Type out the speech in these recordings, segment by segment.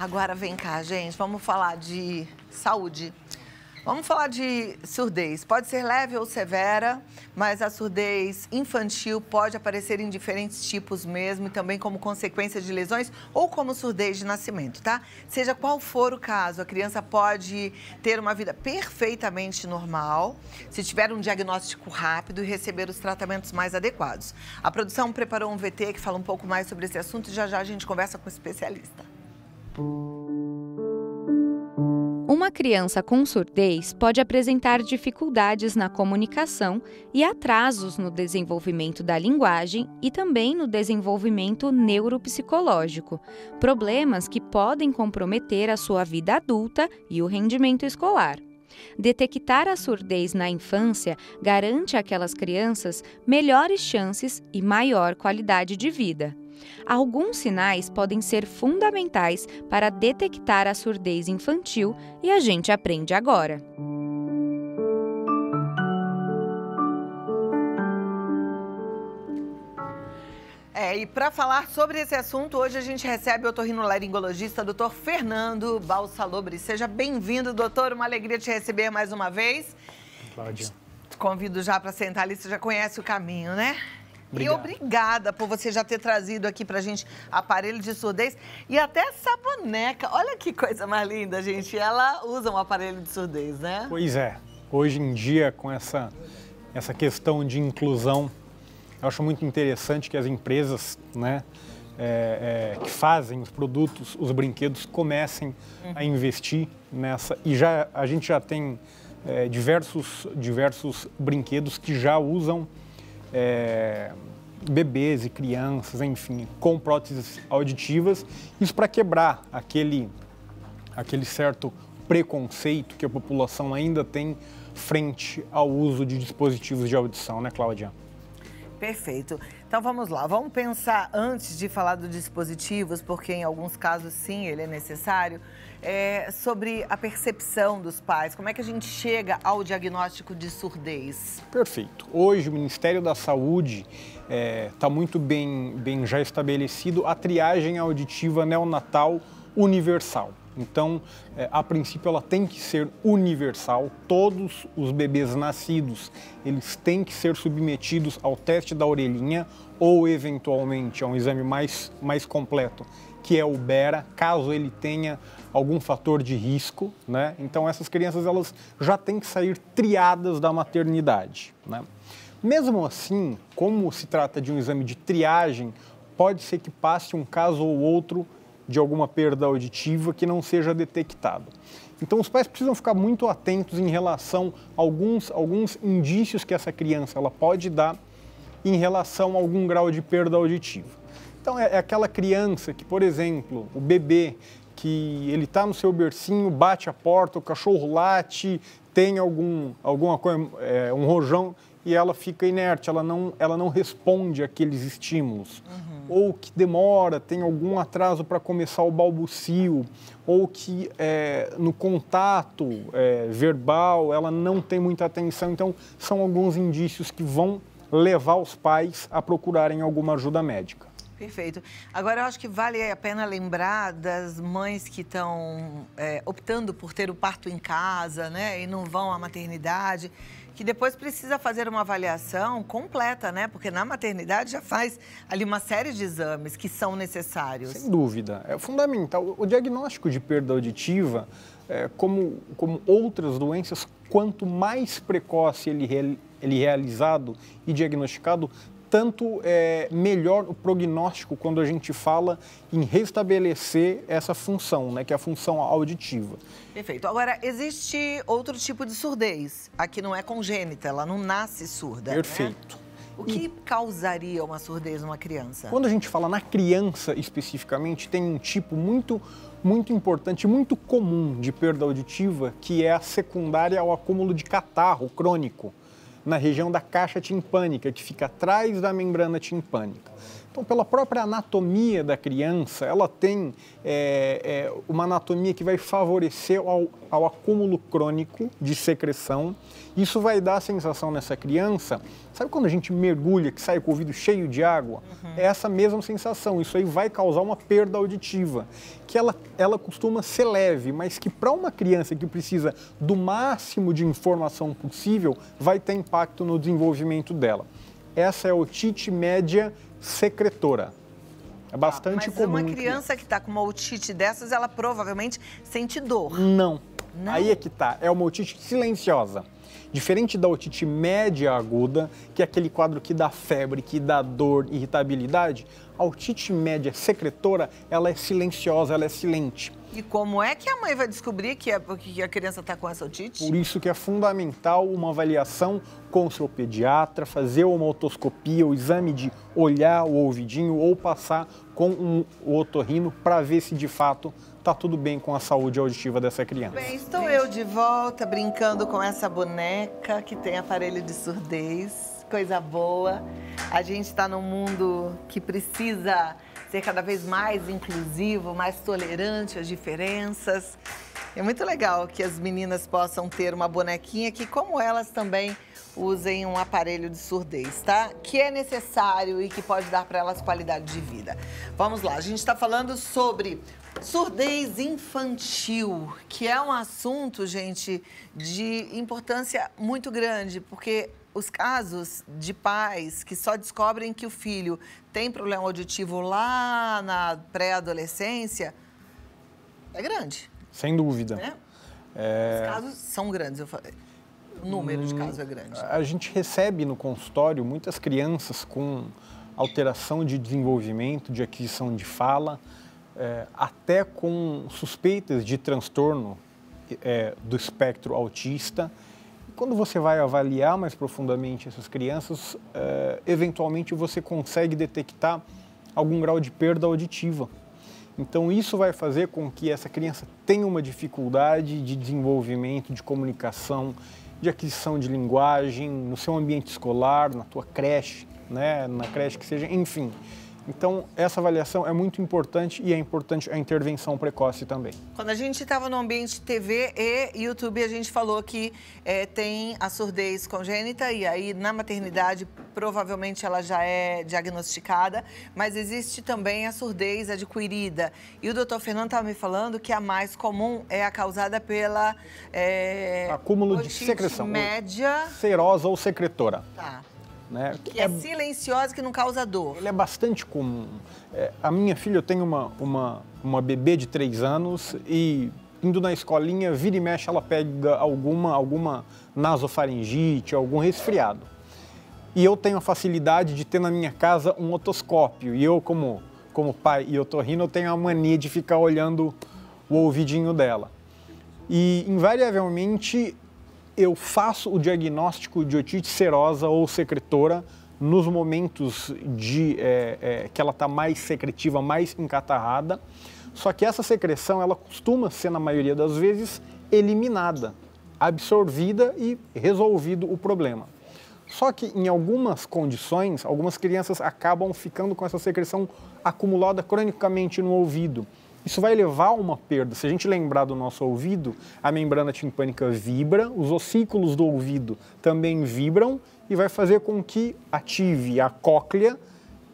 Agora vem cá, gente, vamos falar de saúde. Vamos falar de surdez. Pode ser leve ou severa, mas a surdez infantil pode aparecer em diferentes tipos mesmo e também como consequência de lesões ou como surdez de nascimento, tá? Seja qual for o caso, a criança pode ter uma vida perfeitamente normal se tiver um diagnóstico rápido e receber os tratamentos mais adequados. A produção preparou um VT que fala um pouco mais sobre esse assunto e já já a gente conversa com o especialista. Uma criança com surdez pode apresentar dificuldades na comunicação e atrasos no desenvolvimento da linguagem e também no desenvolvimento neuropsicológico, problemas que podem comprometer a sua vida adulta e o rendimento escolar. Detectar a surdez na infância garante àquelas crianças melhores chances e maior qualidade de vida. Alguns sinais podem ser fundamentais para detectar a surdez infantil e a gente aprende agora. É, e para falar sobre esse assunto, hoje a gente recebe o otorrinolaringologista, doutor Fernando Balsalobre. Seja bem-vindo, doutor. Uma alegria te receber mais uma vez. Cláudia. Te convido já para sentar ali, você já conhece o caminho, né? Obrigado. E obrigada por você já ter trazido aqui pra gente aparelho de surdez e até essa boneca. Olha que coisa mais linda, gente. Ela usa um aparelho de surdez, né? Pois é. Hoje em dia, com essa, essa questão de inclusão, eu acho muito interessante que as empresas né, é, é, que fazem os produtos, os brinquedos, comecem uhum. a investir nessa. E já, a gente já tem é, diversos, diversos brinquedos que já usam é, bebês e crianças, enfim, com próteses auditivas, isso para quebrar aquele, aquele certo preconceito que a população ainda tem frente ao uso de dispositivos de audição, né, Cláudia? Perfeito. Então vamos lá, vamos pensar antes de falar dos dispositivos, porque em alguns casos sim ele é necessário é, sobre a percepção dos pais. Como é que a gente chega ao diagnóstico de surdez? Perfeito. Hoje, o Ministério da Saúde está é, tá muito bem, bem já estabelecido a triagem auditiva neonatal universal. Então, é, a princípio, ela tem que ser universal. Todos os bebês nascidos, eles têm que ser submetidos ao teste da orelhinha ou, eventualmente, a um exame mais, mais completo, que é o Bera, caso ele tenha algum fator de risco, né? Então essas crianças elas já têm que sair triadas da maternidade, né? Mesmo assim, como se trata de um exame de triagem, pode ser que passe um caso ou outro de alguma perda auditiva que não seja detectado. Então os pais precisam ficar muito atentos em relação a alguns, alguns indícios que essa criança ela pode dar em relação a algum grau de perda auditiva. Então é, é aquela criança que, por exemplo, o bebê que ele está no seu bercinho, bate a porta, o cachorro late, tem algum, alguma coisa, é, um rojão e ela fica inerte, ela não, ela não responde àqueles estímulos. Uhum. Ou que demora, tem algum atraso para começar o balbucio, ou que é, no contato é, verbal ela não tem muita atenção. Então, são alguns indícios que vão levar os pais a procurarem alguma ajuda médica. Perfeito. Agora, eu acho que vale a pena lembrar das mães que estão é, optando por ter o parto em casa, né? E não vão à maternidade, que depois precisa fazer uma avaliação completa, né? Porque na maternidade já faz ali uma série de exames que são necessários. Sem dúvida. É fundamental. O diagnóstico de perda auditiva, é, como, como outras doenças, quanto mais precoce ele, ele realizado e diagnosticado, tanto é, melhor o prognóstico quando a gente fala em restabelecer essa função, né, que é a função auditiva. Perfeito. Agora, existe outro tipo de surdez. Aqui não é congênita, ela não nasce surda. Né? Perfeito. Né? O que causaria uma surdez numa criança? Quando a gente fala na criança especificamente, tem um tipo muito muito importante, muito comum de perda auditiva, que é a secundária ao acúmulo de catarro crônico na região da caixa timpânica, que fica atrás da membrana timpânica. Então, pela própria anatomia da criança, ela tem é, é, uma anatomia que vai favorecer ao, ao acúmulo crônico de secreção. Isso vai dar a sensação nessa criança, sabe quando a gente mergulha, que sai com o ouvido cheio de água? Uhum. É essa mesma sensação. Isso aí vai causar uma perda auditiva, que ela, ela costuma ser leve, mas que para uma criança que precisa do máximo de informação possível, vai ter impacto no desenvolvimento dela. Essa é a otite média secretora. É tá, bastante ah, mas comum. Mas uma criança que está com uma otite dessas, ela provavelmente sente dor. Não. Não. Aí é que tá. É uma otite silenciosa. Diferente da otite média aguda, que é aquele quadro que dá febre, que dá dor, irritabilidade, a otite média secretora, ela é silenciosa, ela é silente. E como é que a mãe vai descobrir que a, é que a criança está com essa otite? Por isso que é fundamental uma avaliação com o seu pediatra, fazer uma otoscopia, o exame de olhar o ouvidinho ou passar com um otorrino para ver se de fato está tudo bem com a saúde auditiva dessa criança. Bem, estou eu de volta brincando com essa boneca que tem aparelho de surdez, coisa boa. A gente está num mundo que precisa ser cada vez mais inclusivo, mais tolerante às diferenças. É muito legal que as meninas possam ter uma bonequinha que, como elas também, usem um aparelho de surdez, tá? Que é necessário e que pode dar para elas qualidade de vida. Vamos lá, a gente está falando sobre surdez infantil, que é um assunto, gente, de importância muito grande, porque os casos de pais que só descobrem que o filho tem problema auditivo lá na pré-adolescência é grande. Sem dúvida. Né? É... Os casos são grandes, eu falei. O número de hum, casos é grande. A gente recebe no consultório muitas crianças com alteração de desenvolvimento, de aquisição de fala, é, até com suspeitas de transtorno é, do espectro autista quando você vai avaliar mais profundamente essas crianças, uh, eventualmente você consegue detectar algum grau de perda auditiva. Então, isso vai fazer com que essa criança tenha uma dificuldade de desenvolvimento, de comunicação, de aquisição de linguagem no seu ambiente escolar, na tua creche, né? na creche que seja, enfim. Então, essa avaliação é muito importante e é importante a intervenção precoce também. Quando a gente estava no ambiente TV e YouTube, a gente falou que é, tem a surdez congênita e aí na maternidade provavelmente ela já é diagnosticada, mas existe também a surdez adquirida. E o doutor Fernando estava me falando que a mais comum é a causada pela... É, Acúmulo de secreção. Média. Serosa ou secretora. Tá. Né? Que é, é, silenciosa, que não causa dor. Ele é bastante comum. É, a minha filha, eu tenho uma, uma, uma bebê de três anos e indo na escolinha, vira e mexe, ela pega alguma, alguma nasofaringite, algum resfriado. E eu tenho a facilidade de ter na minha casa um otoscópio. E eu, como, como pai e otorrino, eu tenho a mania de ficar olhando o ouvidinho dela. E, invariavelmente, eu faço o diagnóstico de otite serosa ou secretora nos momentos de é, é, que ela está mais secretiva, mais encatarrada. Só que essa secreção ela costuma ser na maioria das vezes eliminada, absorvida e resolvido o problema. Só que em algumas condições, algumas crianças acabam ficando com essa secreção acumulada cronicamente no ouvido. Isso vai levar a uma perda. Se a gente lembrar do nosso ouvido, a membrana timpânica vibra, os ossículos do ouvido também vibram e vai fazer com que ative a cóclea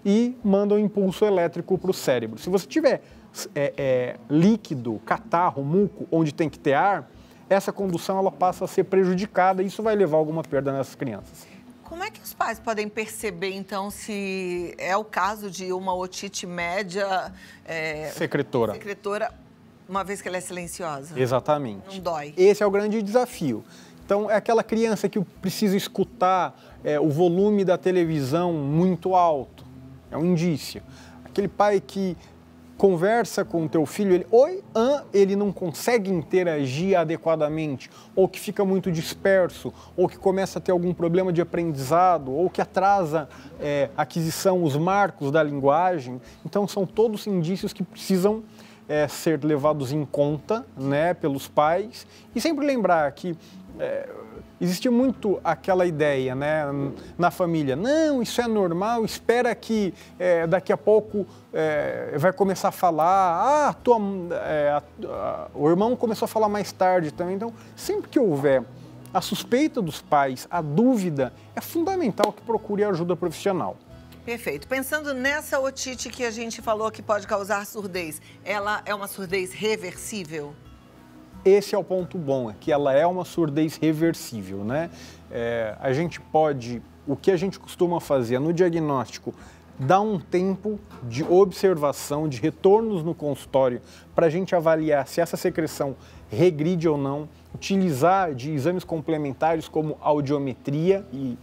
e manda um impulso elétrico para o cérebro. Se você tiver é, é, líquido, catarro, muco, onde tem que ter ar, essa condução ela passa a ser prejudicada e isso vai levar a alguma perda nessas crianças. Como é que os pais podem perceber, então, se é o caso de uma otite média... É, secretora. Secretora, uma vez que ela é silenciosa? Exatamente. Não dói. Esse é o grande desafio. Então, é aquela criança que precisa escutar é, o volume da televisão muito alto. É um indício. Aquele pai que conversa com o teu filho, ele, oi, an, ele não consegue interagir adequadamente, ou que fica muito disperso, ou que começa a ter algum problema de aprendizado, ou que atrasa é, a aquisição, os marcos da linguagem. Então, são todos indícios que precisam é, ser levados em conta né, pelos pais. E sempre lembrar que é, Existia muito aquela ideia né, na família: não, isso é normal, espera que é, daqui a pouco é, vai começar a falar. Ah, tua, é, a, a, o irmão começou a falar mais tarde também. Então, sempre que houver a suspeita dos pais, a dúvida, é fundamental que procure ajuda profissional. Perfeito. Pensando nessa otite que a gente falou que pode causar surdez, ela é uma surdez reversível? Esse é o ponto bom, é que ela é uma surdez reversível, né? É, a gente pode, o que a gente costuma fazer no diagnóstico, dar um tempo de observação, de retornos no consultório, para a gente avaliar se essa secreção regride ou não, utilizar de exames complementares como audiometria e,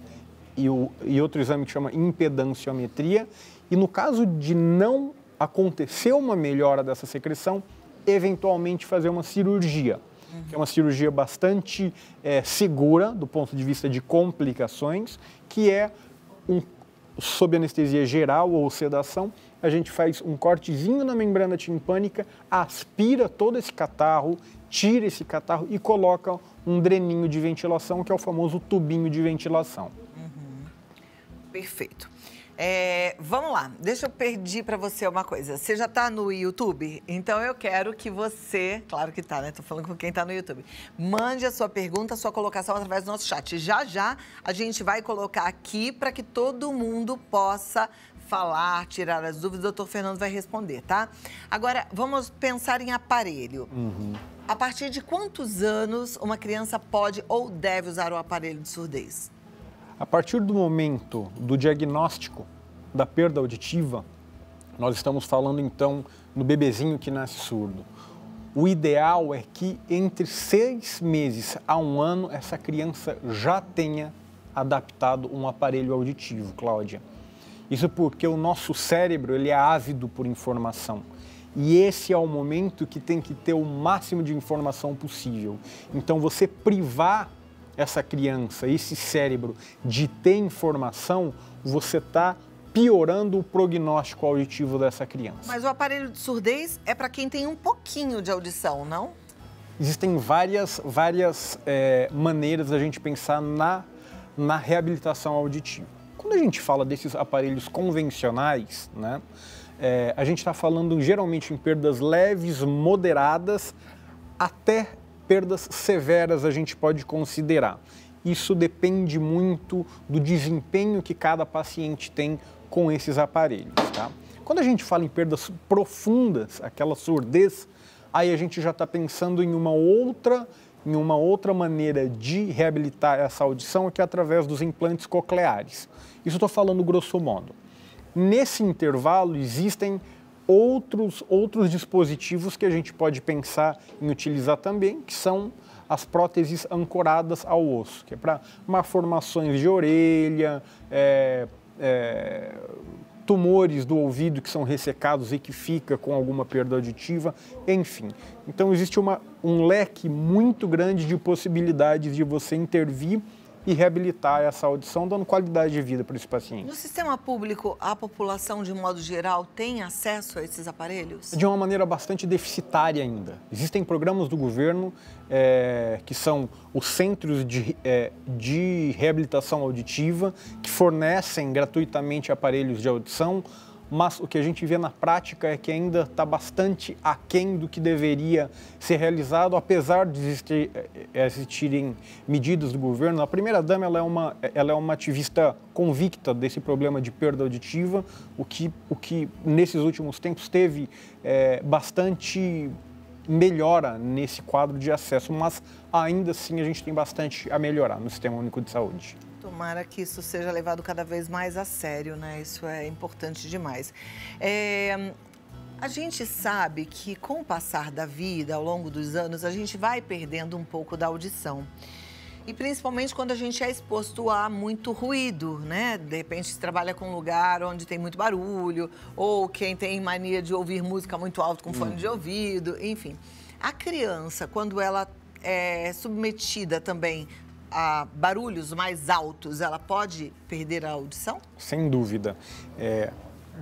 e, o, e outro exame que chama impedanciometria, e no caso de não acontecer uma melhora dessa secreção, eventualmente fazer uma cirurgia. Que é uma cirurgia bastante é, segura do ponto de vista de complicações, que é um, sob anestesia geral ou sedação, a gente faz um cortezinho na membrana timpânica, aspira todo esse catarro, tira esse catarro e coloca um dreninho de ventilação, que é o famoso tubinho de ventilação. Uhum. Perfeito. É, vamos lá, deixa eu pedir para você uma coisa. Você já está no YouTube? Então eu quero que você, claro que está, né? Tô falando com quem está no YouTube. Mande a sua pergunta, a sua colocação através do nosso chat. Já já a gente vai colocar aqui para que todo mundo possa falar, tirar as dúvidas, o doutor Fernando vai responder, tá? Agora, vamos pensar em aparelho. Uhum. A partir de quantos anos uma criança pode ou deve usar o aparelho de surdez? A partir do momento do diagnóstico da perda auditiva, nós estamos falando então no bebezinho que nasce surdo. O ideal é que entre seis meses a um ano essa criança já tenha adaptado um aparelho auditivo, Cláudia. Isso porque o nosso cérebro ele é ávido por informação. E esse é o momento que tem que ter o máximo de informação possível. Então, você privar essa criança, esse cérebro de ter informação, você está piorando o prognóstico auditivo dessa criança. Mas o aparelho de surdez é para quem tem um pouquinho de audição, não? Existem várias, várias é, maneiras a gente pensar na, na reabilitação auditiva. Quando a gente fala desses aparelhos convencionais, né, é, a gente está falando geralmente em perdas leves, moderadas, até perdas severas a gente pode considerar? Isso depende muito do desempenho que cada paciente tem com esses aparelhos. Tá? Quando a gente fala em perdas profundas, aquela surdez, aí a gente já está pensando em uma outra em uma outra maneira de reabilitar essa audição, que é através dos implantes cocleares. Isso estou falando grosso modo. Nesse intervalo existem outros, outros dispositivos que a gente pode pensar em utilizar também, que são as próteses ancoradas ao osso, que é para malformações de orelha, é, é, tumores do ouvido que são ressecados e que fica com alguma perda auditiva, enfim. Então existe uma, um leque muito grande de possibilidades de você intervir e reabilitar essa audição, dando qualidade de vida para esse paciente. No sistema público, a população, de modo geral, tem acesso a esses aparelhos? De uma maneira bastante deficitária ainda. Existem programas do governo é, que são os centros de, é, de reabilitação auditiva, que fornecem gratuitamente aparelhos de audição mas o que a gente vê na prática é que ainda está bastante aquém do que deveria ser realizado, apesar de existir, eh, eh, existirem medidas do governo. A primeira-dama ela é, uma, ela é uma ativista convicta desse problema de perda auditiva, o que, o que nesses últimos tempos teve é, bastante melhora nesse quadro de acesso, mas ainda assim a gente tem bastante a melhorar no Sistema Único de Saúde. Tomara que isso seja levado cada vez mais a sério, né? Isso é importante demais. É, a gente sabe que com o passar da vida, ao longo dos anos, a gente vai perdendo um pouco da audição. E principalmente quando a gente é exposto a muito ruído, né? De repente trabalha com um lugar onde tem muito barulho, ou quem tem mania de ouvir música muito alto com fone hum. de ouvido, enfim. A criança, quando ela é submetida também a barulhos mais altos, ela pode perder a audição? Sem dúvida. É,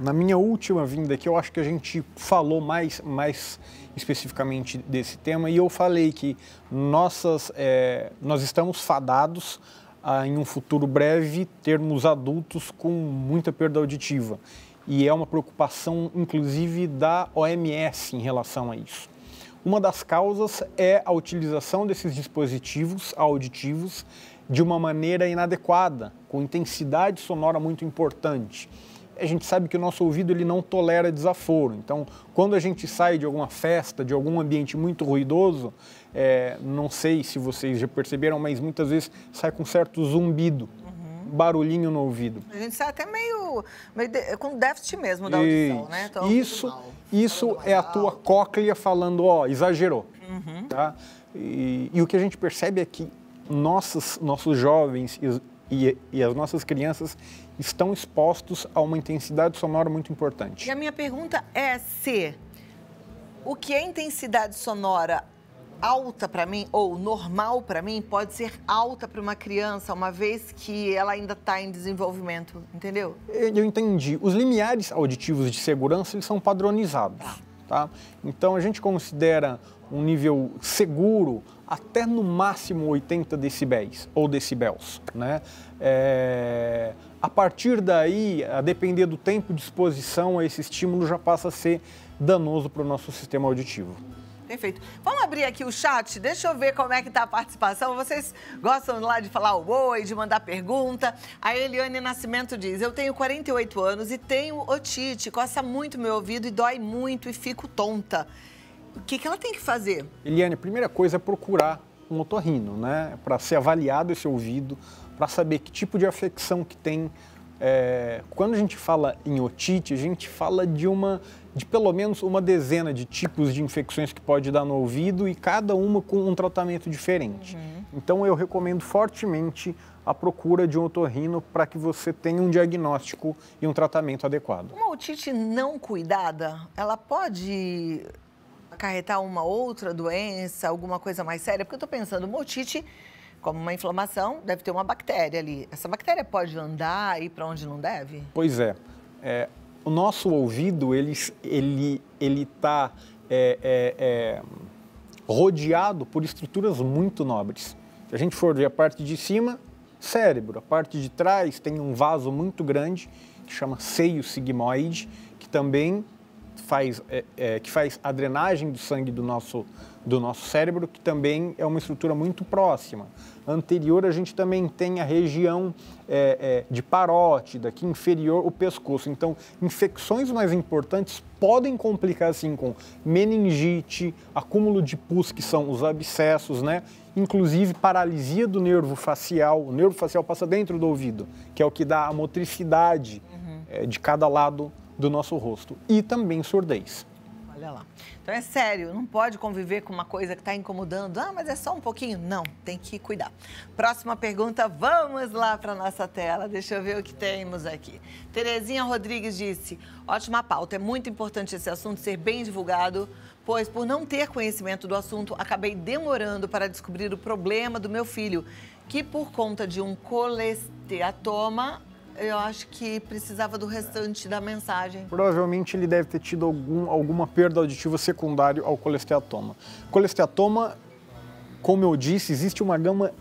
na minha última vinda aqui, eu acho que a gente falou mais, mais especificamente desse tema e eu falei que nossas, é, nós estamos fadados a, em um futuro breve, termos adultos com muita perda auditiva. E é uma preocupação, inclusive, da OMS em relação a isso. Uma das causas é a utilização desses dispositivos auditivos de uma maneira inadequada, com intensidade sonora muito importante. A gente sabe que o nosso ouvido ele não tolera desaforo. Então, quando a gente sai de alguma festa, de algum ambiente muito ruidoso, é, não sei se vocês já perceberam, mas muitas vezes sai com certo zumbido barulhinho no ouvido. A gente sai até meio, meio de, com déficit mesmo da audição, né? Então, isso, né? isso, isso é a tua cóclea falando, ó, exagerou. Uhum. Tá? E, e, o que a gente percebe é que nossos, nossos jovens e, e, as nossas crianças estão expostos a uma intensidade sonora muito importante. E a minha pergunta é se o que é intensidade sonora alta para mim ou normal para mim pode ser alta para uma criança, uma vez que ela ainda está em desenvolvimento, entendeu? Eu entendi. Os limiares auditivos de segurança eles são padronizados, tá? tá? Então a gente considera um nível seguro até no máximo 80 decibéis ou decibels, né? É... A partir daí, a depender do tempo de exposição a esse estímulo, já passa a ser danoso para o nosso sistema auditivo. Perfeito. Vamos abrir aqui o chat, deixa eu ver como é que tá a participação. Vocês gostam lá de falar o oi, de mandar pergunta. A Eliane Nascimento diz, eu tenho 48 anos e tenho otite, coça muito meu ouvido e dói muito e fico tonta. O que, que ela tem que fazer? Eliane, a primeira coisa é procurar um otorrino, né? Para ser avaliado esse ouvido, para saber que tipo de afecção que tem é, quando a gente fala em otite, a gente fala de uma de pelo menos uma dezena de tipos de infecções que pode dar no ouvido e cada uma com um tratamento diferente. Uhum. Então eu recomendo fortemente a procura de um otorrino para que você tenha um diagnóstico e um tratamento adequado. Uma otite não cuidada, ela pode acarretar uma outra doença, alguma coisa mais séria? Porque eu estou pensando, uma otite como uma inflamação, deve ter uma bactéria ali. Essa bactéria pode andar e ir para onde não deve? Pois é. é o nosso ouvido, ele está ele, ele tá, é, é, é, rodeado por estruturas muito nobres. Se a gente for ver a parte de cima, cérebro. A parte de trás tem um vaso muito grande, que chama seio sigmoide, que também faz, é, é, que faz a drenagem do sangue do nosso, do nosso cérebro, que também é uma estrutura muito próxima. Anterior, a gente também tem a região é, é de parótida, que inferior o pescoço. Então, infecções mais importantes podem complicar, assim, com meningite, acúmulo de pus, que são os abscessos, né? Inclusive, paralisia do nervo facial. O nervo facial passa dentro do ouvido, que é o que dá a motricidade uhum. É, de cada lado do nosso rosto e também surdez. Olha lá. Então é sério, não pode conviver com uma coisa que está incomodando. Ah, mas é só um pouquinho. Não, tem que cuidar. Próxima pergunta, vamos lá para nossa tela. Deixa eu ver o que temos aqui. Terezinha Rodrigues disse: ótima pauta, é muito importante esse assunto ser bem divulgado, pois por não ter conhecimento do assunto, acabei demorando para descobrir o problema do meu filho, que por conta de um colesteatoma eu acho que precisava do restante da mensagem. Provavelmente ele deve ter tido algum, alguma perda auditiva secundária ao colesteatoma. Colesteatoma, como eu disse, existe uma gama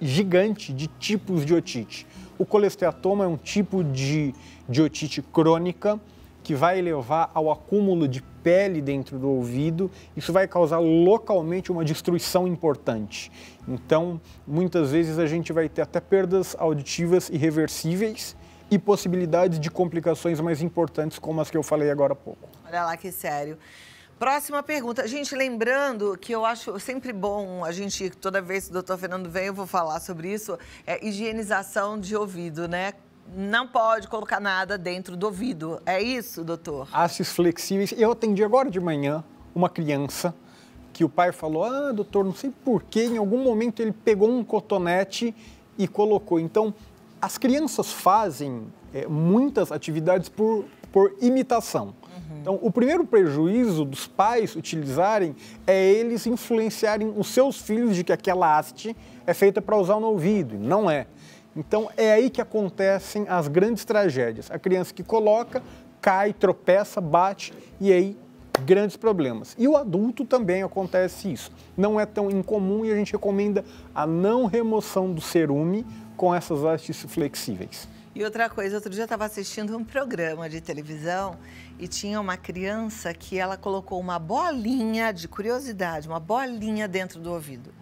gigante de tipos de otite. O colesteatoma é um tipo de, de otite crônica que vai levar ao acúmulo de pele dentro do ouvido. Isso vai causar localmente uma destruição importante. Então, muitas vezes a gente vai ter até perdas auditivas irreversíveis e possibilidades de complicações mais importantes, como as que eu falei agora há pouco. Olha lá que sério. Próxima pergunta. Gente, lembrando que eu acho sempre bom a gente, toda vez que o doutor Fernando vem, eu vou falar sobre isso, é higienização de ouvido, né? Não pode colocar nada dentro do ouvido. É isso, doutor? Hastes flexíveis. Eu atendi agora de manhã uma criança que o pai falou: Ah, doutor, não sei porquê, em algum momento ele pegou um cotonete e colocou. Então, as crianças fazem é, muitas atividades por, por imitação. Uhum. Então, o primeiro prejuízo dos pais utilizarem é eles influenciarem os seus filhos de que aquela haste é feita para usar no ouvido, e não é. Então, é aí que acontecem as grandes tragédias. A criança que coloca, cai, tropeça, bate e aí grandes problemas. E o adulto também acontece isso. Não é tão incomum e a gente recomenda a não remoção do cerume com essas hastes flexíveis. E outra coisa, outro dia eu estava assistindo um programa de televisão e tinha uma criança que ela colocou uma bolinha de curiosidade, uma bolinha dentro do ouvido.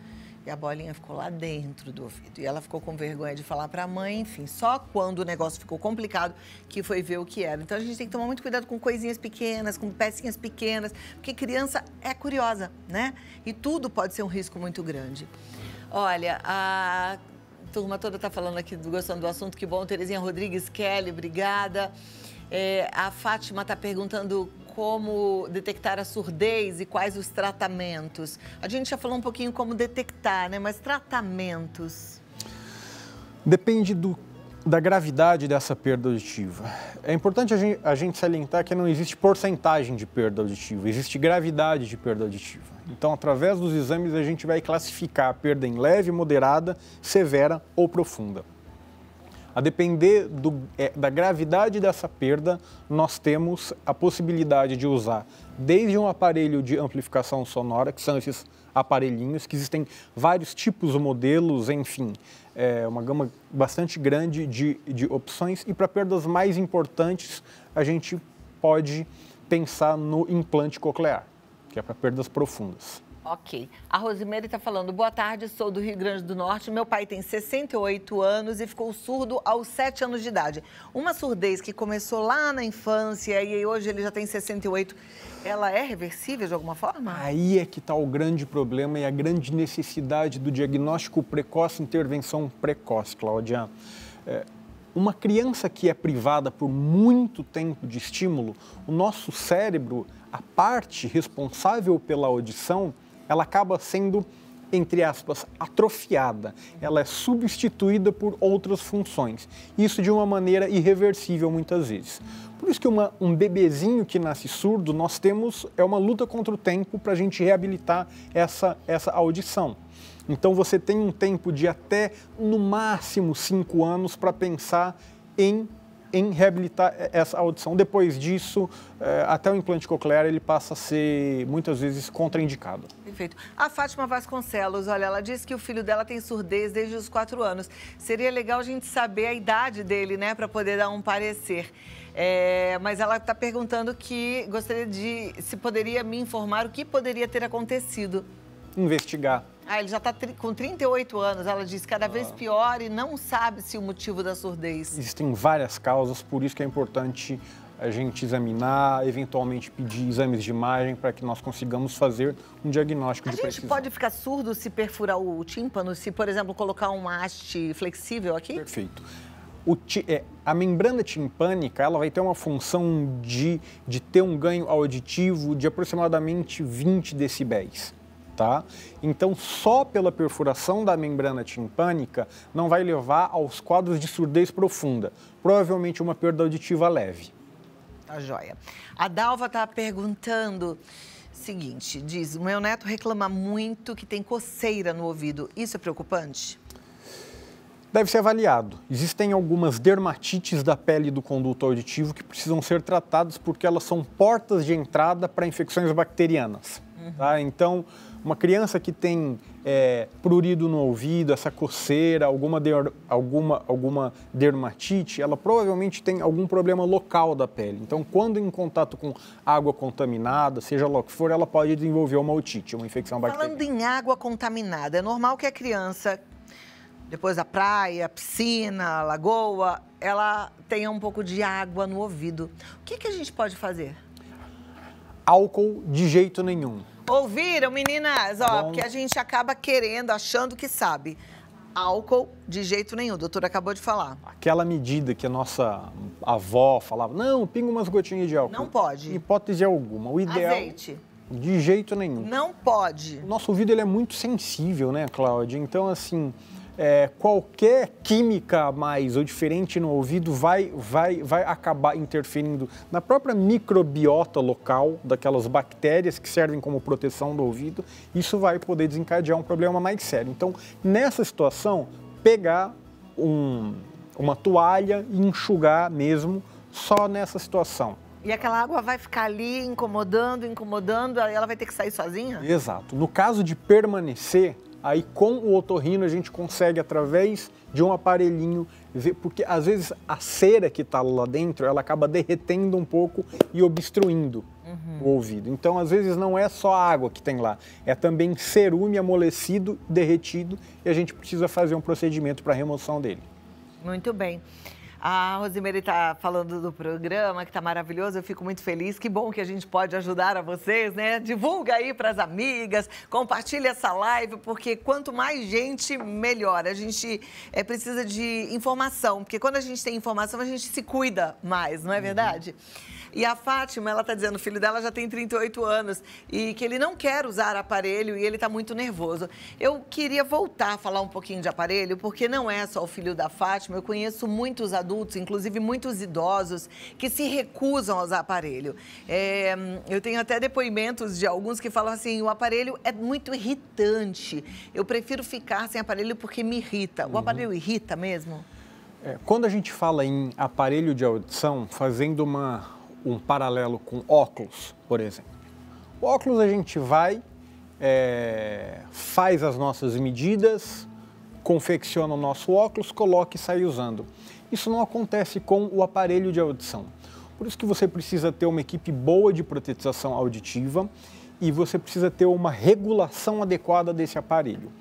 E a bolinha ficou lá dentro do ouvido. E ela ficou com vergonha de falar para a mãe, enfim, só quando o negócio ficou complicado que foi ver o que era. Então a gente tem que tomar muito cuidado com coisinhas pequenas, com pecinhas pequenas, porque criança é curiosa, né? E tudo pode ser um risco muito grande. Olha, a turma toda está falando aqui, gostando do assunto, que bom. Terezinha Rodrigues Kelly, obrigada. É, a Fátima está perguntando como detectar a surdez e quais os tratamentos. A gente já falou um pouquinho como detectar, né? Mas tratamentos. Depende do, da gravidade dessa perda auditiva. É importante a gente, a gente salientar que não existe porcentagem de perda auditiva, existe gravidade de perda auditiva. Então, através dos exames, a gente vai classificar a perda em leve, moderada, severa ou profunda. A depender do, é, da gravidade dessa perda, nós temos a possibilidade de usar desde um aparelho de amplificação sonora, que são esses aparelhinhos, que existem vários tipos, modelos, enfim, é uma gama bastante grande de, de opções. E para perdas mais importantes, a gente pode pensar no implante coclear que é para perdas profundas. Ok. A Rosimeire está falando, boa tarde, sou do Rio Grande do Norte. Meu pai tem 68 anos e ficou surdo aos 7 anos de idade. Uma surdez que começou lá na infância e hoje ele já tem 68. Ela é reversível de alguma forma? Aí é que está o grande problema e a grande necessidade do diagnóstico precoce, intervenção precoce, Claudia. É, uma criança que é privada por muito tempo de estímulo, o nosso cérebro, a parte responsável pela audição, ela acaba sendo entre aspas, atrofiada, ela é substituída por outras funções. Isso de uma maneira irreversível muitas vezes. Por isso que uma, um bebezinho que nasce surdo, nós temos, é uma luta contra o tempo para a gente reabilitar essa, essa audição. Então você tem um tempo de até, no máximo, cinco anos para pensar em em reabilitar essa audição. Depois disso, eh, até o implante coclear, ele passa a ser muitas vezes contraindicado. Perfeito. A Fátima Vasconcelos, olha, ela disse que o filho dela tem surdez desde os quatro anos. Seria legal a gente saber a idade dele, né, para poder dar um parecer. É, mas ela está perguntando que gostaria de se poderia me informar o que poderia ter acontecido. Investigar ah, ele já está com 38 anos, ela diz, cada vez ah. pior e não sabe se o motivo da surdez. Existem várias causas, por isso que é importante a gente examinar, eventualmente pedir exames de imagem para que nós consigamos fazer um diagnóstico a de precisão. A gente pode ficar surdo se perfurar o tímpano, se, por exemplo, colocar um haste flexível aqui? Perfeito. Ti, é, a membrana timpânica ela vai ter uma função de, de ter um ganho auditivo de aproximadamente 20 decibéis tá? Então, só pela perfuração da membrana timpânica não vai levar aos quadros de surdez profunda, provavelmente uma perda auditiva leve. Tá joia. A Dalva tá perguntando seguinte, diz: "O meu neto reclama muito que tem coceira no ouvido. Isso é preocupante?" deve ser avaliado. Existem algumas dermatites da pele do conduto auditivo que precisam ser tratadas porque elas são portas de entrada para infecções bacterianas. Tá? Então, uma criança que tem é, prurido no ouvido, essa coceira, alguma, der, alguma, alguma dermatite, ela provavelmente tem algum problema local da pele. Então, quando em contato com água contaminada, seja lá o que for, ela pode desenvolver uma otite, uma infecção bacteriana. Falando em água contaminada, é normal que a criança depois da praia, piscina, lagoa, ela tenha um pouco de água no ouvido. O que, que a gente pode fazer? Álcool de jeito nenhum. Ouviram, meninas? Ó, que tá porque a gente acaba querendo, achando que sabe. Álcool de jeito nenhum, o doutor acabou de falar. Aquela medida que a nossa avó falava, não, pinga umas gotinhas de álcool. Não pode. Hipótese alguma. O ideal. Azeite. De jeito nenhum. Não pode. nosso ouvido ele é muito sensível, né, Cláudia? Então, assim, é, qualquer química a mais ou diferente no ouvido vai, vai, vai acabar interferindo na própria microbiota local, daquelas bactérias que servem como proteção do ouvido. Isso vai poder desencadear um problema mais sério. Então, nessa situação, pegar um, uma toalha e enxugar mesmo só nessa situação. E aquela água vai ficar ali incomodando, incomodando, aí ela vai ter que sair sozinha? Exato. No caso de permanecer, Aí com o otorrino a gente consegue através de um aparelhinho ver, porque às vezes a cera que está lá dentro ela acaba derretendo um pouco e obstruindo uhum. o ouvido. Então às vezes não é só água que tem lá, é também cerume amolecido, derretido e a gente precisa fazer um procedimento para remoção dele. Muito bem. A Rosemary está falando do programa, que está maravilhoso. Eu fico muito feliz. Que bom que a gente pode ajudar a vocês, né? Divulga aí para as amigas, compartilha essa live, porque quanto mais gente, melhor. A gente é, precisa de informação, porque quando a gente tem informação, a gente se cuida mais, não é uhum. verdade? Uhum. E a Fátima, ela está dizendo, o filho dela já tem 38 anos e que ele não quer usar aparelho e ele está muito nervoso. Eu queria voltar a falar um pouquinho de aparelho, porque não é só o filho da Fátima, eu conheço muitos adultos, inclusive muitos idosos, que se recusam a usar aparelho. É, eu tenho até depoimentos de alguns que falam assim, o aparelho é muito irritante, eu prefiro ficar sem aparelho porque me irrita. O uhum. aparelho irrita mesmo? É, quando a gente fala em aparelho de audição, fazendo uma um paralelo com óculos, por exemplo. O óculos a gente vai, é, faz as nossas medidas, confecciona o nosso óculos, coloca e sai usando. Isso não acontece com o aparelho de audição. Por isso que você precisa ter uma equipe boa de protetização auditiva e você precisa ter uma regulação adequada desse aparelho.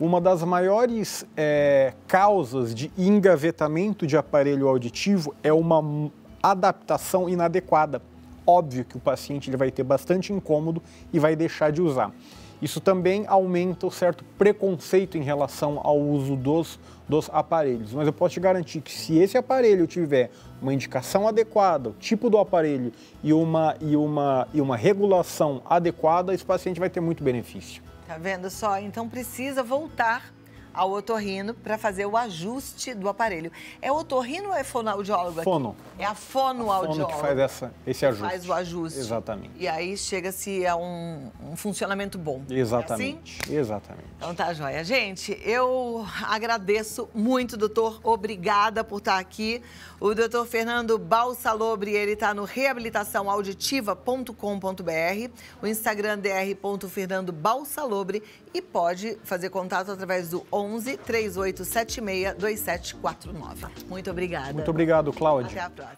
Uma das maiores é, causas de engavetamento de aparelho auditivo é uma adaptação inadequada. Óbvio que o paciente ele vai ter bastante incômodo e vai deixar de usar. Isso também aumenta o certo preconceito em relação ao uso dos, dos aparelhos. Mas eu posso te garantir que se esse aparelho tiver uma indicação adequada, o tipo do aparelho e uma, e uma, e uma regulação adequada, esse paciente vai ter muito benefício. Tá vendo só? Então precisa voltar ao otorrino para fazer o ajuste do aparelho. É o otorrino ou é fonoaudiólogo? Fono. Aqui? É a fonoaudióloga. fono que faz essa, esse ajuste. Faz o ajuste. Exatamente. E aí chega-se a é um, um, funcionamento bom. É exatamente. É assim? Exatamente. Então tá, joia. Gente, eu agradeço muito, doutor. Obrigada por estar aqui. O doutor Fernando Balsalobre, ele está no reabilitaçãoauditiva.com.br, o Instagram dr.fernandobalsalobre e pode fazer contato através do 11 3876 2749. Muito obrigada. Muito obrigado, Claudio Até a próxima.